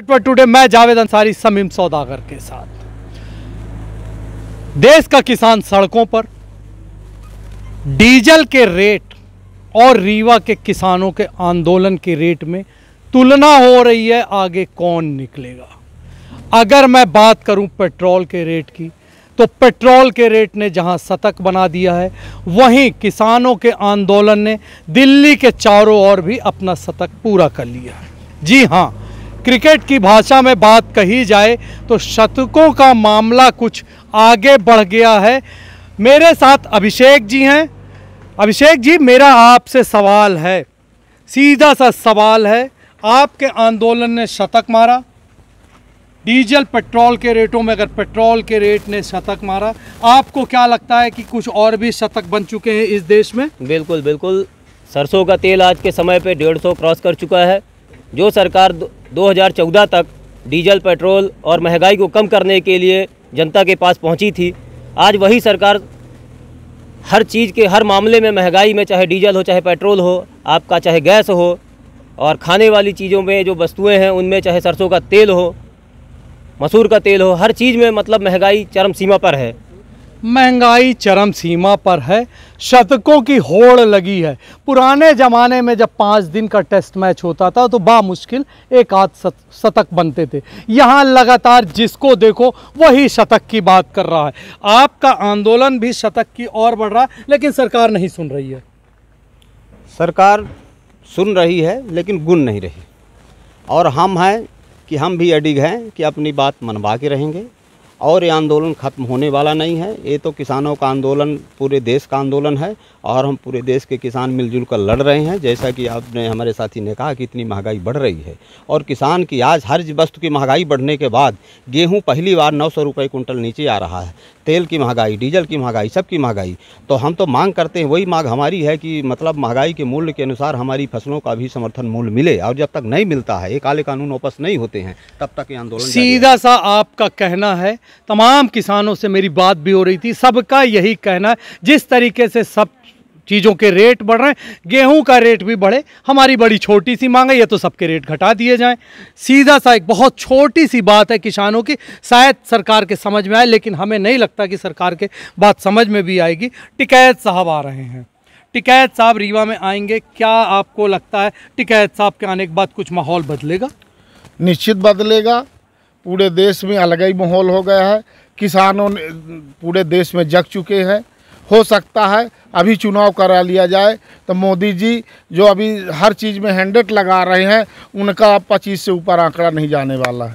today मैं जावेद अंसारी समीम सौदागर के साथ देश का किसान सड़कों पर डीजल के रेट और रीवा के किसानों के आंदोलन के रेट में तुलना हो रही है आगे कौन निकलेगा अगर मैं बात करूं पेट्रोल के रेट की तो पेट्रोल के रेट ने जहां शतक बना दिया है वहीं किसानों के आंदोलन ने दिल्ली के चारों ओर भी अपना शतक पूरा कर लिया जी हां क्रिकेट की भाषा में बात कही जाए तो शतकों का मामला कुछ आगे बढ़ गया है मेरे साथ अभिषेक जी हैं अभिषेक जी मेरा आपसे सवाल है सीधा सा सवाल है आपके आंदोलन ने शतक मारा डीजल पेट्रोल के रेटों में अगर पेट्रोल के रेट ने शतक मारा आपको क्या लगता है कि कुछ और भी शतक बन चुके हैं इस देश में बिल्कुल बिल्कुल सरसों का तेल आज के समय पे डेढ़ सौ क्रॉस कर चुका है जो सरकार 2014 तक डीजल पेट्रोल और महंगाई को कम करने के लिए जनता के पास पहुंची थी आज वही सरकार हर चीज़ के हर मामले में महंगाई में चाहे डीजल हो चाहे पेट्रोल हो आपका चाहे गैस हो और खाने वाली चीज़ों में जो वस्तुएं हैं उनमें चाहे सरसों का तेल हो मसूर का तेल हो हर चीज़ में मतलब महंगाई चरम सीमा पर है महंगाई चरम सीमा पर है शतकों की होड़ लगी है पुराने ज़माने में जब पाँच दिन का टेस्ट मैच होता था तो बामुश्किल एक आध शतक बनते थे यहाँ लगातार जिसको देखो वही शतक की बात कर रहा है आपका आंदोलन भी शतक की ओर बढ़ रहा है लेकिन सरकार नहीं सुन रही है सरकार सुन रही है लेकिन गुन नहीं रही और हम हैं कि हम भी अडिग हैं कि अपनी बात मनवा के रहेंगे और ये आंदोलन ख़त्म होने वाला नहीं है ये तो किसानों का आंदोलन पूरे देश का आंदोलन है और हम पूरे देश के किसान मिलजुल कर लड़ रहे हैं जैसा कि आपने हमारे साथी ने कहा कि इतनी महंगाई बढ़ रही है और किसान की आज हर वस्तु की महंगाई बढ़ने के बाद गेहूँ पहली बार नौ सौ रुपये कुंटल नीचे आ रहा है तेल की महंगाई डीजल की महंगाई सबकी महंगाई तो हम तो मांग करते हैं वही मांग हमारी है कि मतलब महंगाई के मूल्य के अनुसार हमारी फसलों का भी समर्थन मूल्य मिले और जब तक नहीं मिलता है ये काले कानून वापस नहीं होते हैं तब तक ये आंदोलन सीधा सा आपका कहना है तमाम किसानों से मेरी बात भी हो रही थी सबका यही कहना है जिस तरीके से सब चीज़ों के रेट बढ़ रहे हैं गेहूं का रेट भी बढ़े हमारी बड़ी छोटी सी मांग है ये तो सबके रेट घटा दिए जाएं सीधा सा एक बहुत छोटी सी बात है किसानों की शायद सरकार के समझ में आए लेकिन हमें नहीं लगता कि सरकार के बात समझ में भी आएगी टिकैत साहब आ रहे हैं टिकैत साहब रीवा में आएंगे क्या आपको लगता है टिकैत साहब के आने के बाद कुछ माहौल बदलेगा निश्चित बदलेगा पूरे देश में अलग ही माहौल हो गया है किसानों ने पूरे देश में जग चुके हैं हो सकता है अभी चुनाव करा लिया जाए तो मोदी जी जो अभी हर चीज़ में हैंडेट लगा रहे हैं उनका पच्चीस से ऊपर आंकड़ा नहीं जाने वाला है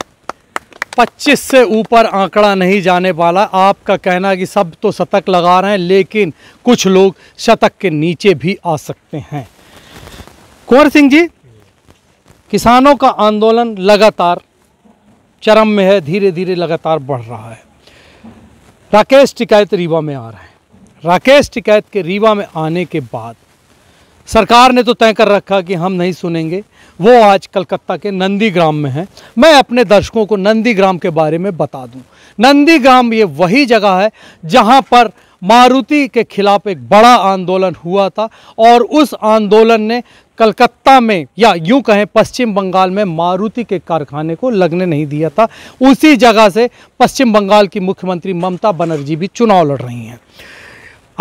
पच्चीस से ऊपर आंकड़ा नहीं जाने वाला आपका कहना है कि सब तो शतक लगा रहे हैं लेकिन कुछ लोग शतक के नीचे भी आ सकते हैं कुंवर सिंह जी किसानों का आंदोलन लगातार चरम में है धीरे धीरे लगातार बढ़ रहा है राकेश टिकैत रीवा में आ रहे हैं राकेश टिकैत के रीवा में आने के बाद सरकार ने तो तय कर रखा कि हम नहीं सुनेंगे वो आज कलकत्ता के नंदीग्राम में हैं मैं अपने दर्शकों को नंदीग्राम के बारे में बता दूं नंदीग्राम ये वही जगह है जहां पर मारुति के खिलाफ एक बड़ा आंदोलन हुआ था और उस आंदोलन ने कलकत्ता में या यूं कहें पश्चिम बंगाल में मारुति के कारखाने को लगने नहीं दिया था उसी जगह से पश्चिम बंगाल की मुख्यमंत्री ममता बनर्जी भी चुनाव लड़ रही हैं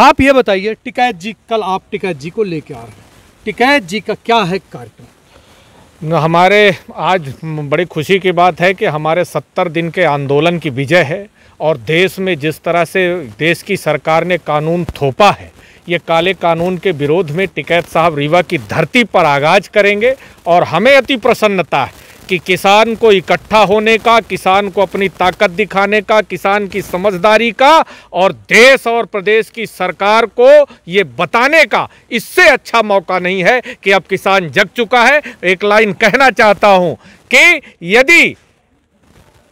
आप ये बताइए टिकैत जी कल आप टिकैत जी को लेके आ रहे हैं टिकैत जी का क्या है कार्यक्रम हमारे आज बड़ी खुशी की बात है कि हमारे सत्तर दिन के आंदोलन की विजय है और देश में जिस तरह से देश की सरकार ने कानून थोपा है ये काले कानून के विरोध में टिकैत साहब रीवा की धरती पर आगाज करेंगे और हमें अति प्रसन्नता है कि किसान को इकट्ठा होने का किसान को अपनी ताकत दिखाने का किसान की समझदारी का और देश और प्रदेश की सरकार को ये बताने का इससे अच्छा मौका नहीं है कि अब किसान जग चुका है एक लाइन कहना चाहता हूँ कि यदि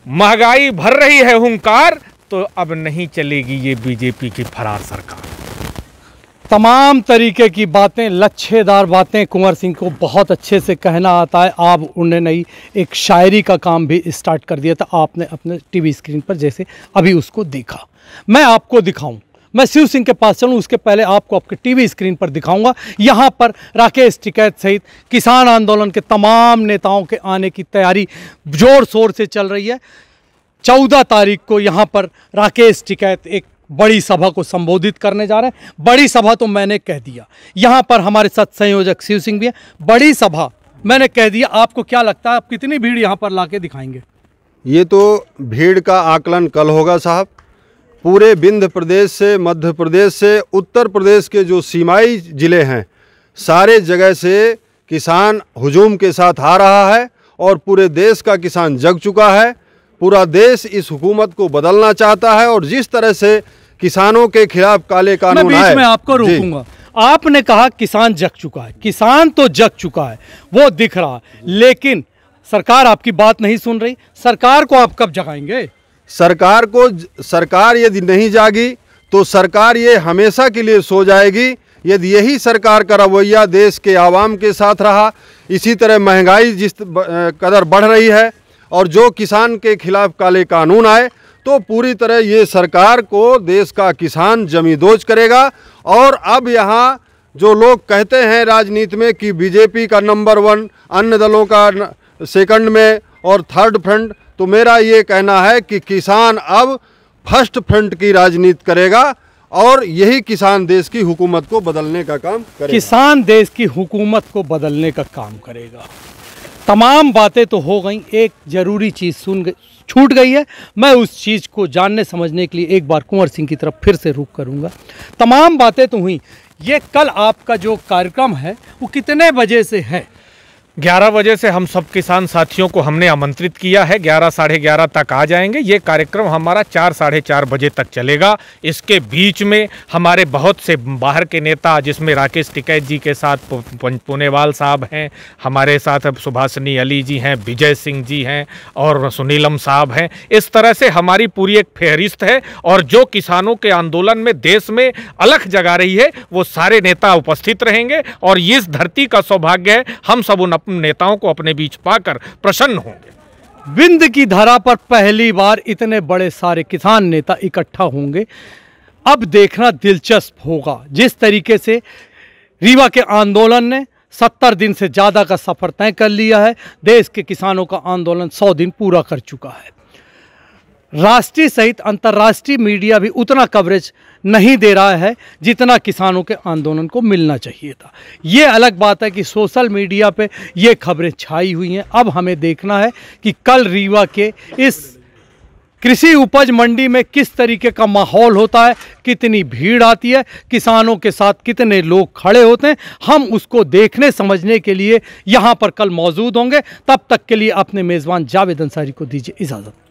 महंगाई भर रही है हूंकार तो अब नहीं चलेगी ये बीजेपी की फरार सरकार तमाम तरीके की बातें लच्छेदार बातें कुंवर सिंह को बहुत अच्छे से कहना आता है आप उन्हें नई एक शायरी का काम भी स्टार्ट कर दिया था आपने अपने टीवी स्क्रीन पर जैसे अभी उसको देखा मैं आपको दिखाऊं मैं शिव सिंह के पास चलूं उसके पहले आपको आपके टीवी स्क्रीन पर दिखाऊंगा यहाँ पर राकेश टिकैत सहित किसान आंदोलन के तमाम नेताओं के आने की तैयारी ज़ोर शोर से चल रही है चौदह तारीख को यहाँ पर राकेश टिकैत एक बड़ी सभा को संबोधित करने जा रहे हैं बड़ी सभा तो मैंने कह दिया यहाँ पर हमारे साथ संयोजक शिव सिंह भी है बड़ी सभा मैंने कह दिया आपको क्या लगता है आप कितनी भीड़ यहाँ पर ला दिखाएंगे ये तो भीड़ का आकलन कल होगा साहब पूरे विंध्य प्रदेश से मध्य प्रदेश से उत्तर प्रदेश के जो सीमाई ज़िले हैं सारे जगह से किसान हुजूम के साथ आ रहा है और पूरे देश का किसान जग चुका है पूरा देश इस हुकूमत को बदलना चाहता है और जिस तरह से किसानों के खिलाफ काले कानून मैं बीच में आपको रोकूंगा आपने कहा किसान जग चुका है किसान तो जग चुका है वो दिख रहा लेकिन सरकार आपकी बात नहीं सुन रही सरकार को आप कब जगाएंगे सरकार को सरकार यदि नहीं जागी तो सरकार ये हमेशा के लिए सो जाएगी यदि यही सरकार का रवैया देश के आवाम के साथ रहा इसी तरह महंगाई जिस कदर बढ़ रही है और जो किसान के खिलाफ काले कानून आए तो पूरी तरह ये सरकार को देश का किसान जमींदोज करेगा और अब यहाँ जो लोग कहते हैं राजनीति में कि बीजेपी का नंबर वन अन्य दलों का सेकंड में और थर्ड फ्रंट तो मेरा ये कहना है कि किसान अब फर्स्ट फ्रंट की राजनीति करेगा और यही किसान देश की हुकूमत को बदलने का काम करेगा किसान देश की हुकूमत को बदलने का काम करेगा तमाम बातें तो हो गई एक ज़रूरी चीज़ सुन गई छूट गई है मैं उस चीज़ को जानने समझने के लिए एक बार कुंवर सिंह की तरफ फिर से रुख करूँगा तमाम बातें तो हुई ये कल आपका जो कार्यक्रम है वो कितने बजे से है 11 बजे से हम सब किसान साथियों को हमने आमंत्रित किया है 11 साढ़े ग्यारह तक आ जाएंगे ये कार्यक्रम हमारा चार साढ़े चार बजे तक चलेगा इसके बीच में हमारे बहुत से बाहर के नेता जिसमें राकेश टिकैत जी के साथ पुनेवाल साहब हैं हमारे साथ अब सुभाषनी अली जी हैं विजय सिंह जी हैं और सुनीलम साहब हैं इस तरह से हमारी पूरी एक फहरिस्त है और जो किसानों के आंदोलन में देश में अलख जगा रही है वो सारे नेता उपस्थित रहेंगे और इस धरती का सौभाग्य है हम सब उन नेताओं को अपने बीच पाकर प्रसन्न होंगे विंद की धारा पर पहली बार इतने बड़े सारे किसान नेता इकट्ठा होंगे अब देखना दिलचस्प होगा जिस तरीके से रीवा के आंदोलन ने सत्तर दिन से ज़्यादा का सफ़र तय कर लिया है देश के किसानों का आंदोलन सौ दिन पूरा कर चुका है राष्ट्रीय सहित अंतर्राष्ट्रीय मीडिया भी उतना कवरेज नहीं दे रहा है जितना किसानों के आंदोलन को मिलना चाहिए था ये अलग बात है कि सोशल मीडिया पे ये खबरें छाई हुई हैं अब हमें देखना है कि कल रीवा के इस कृषि उपज मंडी में किस तरीके का माहौल होता है कितनी भीड़ आती है किसानों के साथ कितने लोग खड़े होते हैं हम उसको देखने समझने के लिए यहाँ पर कल मौजूद होंगे तब तक के लिए अपने मेज़बान जावेद अंसारी को दीजिए इजाज़त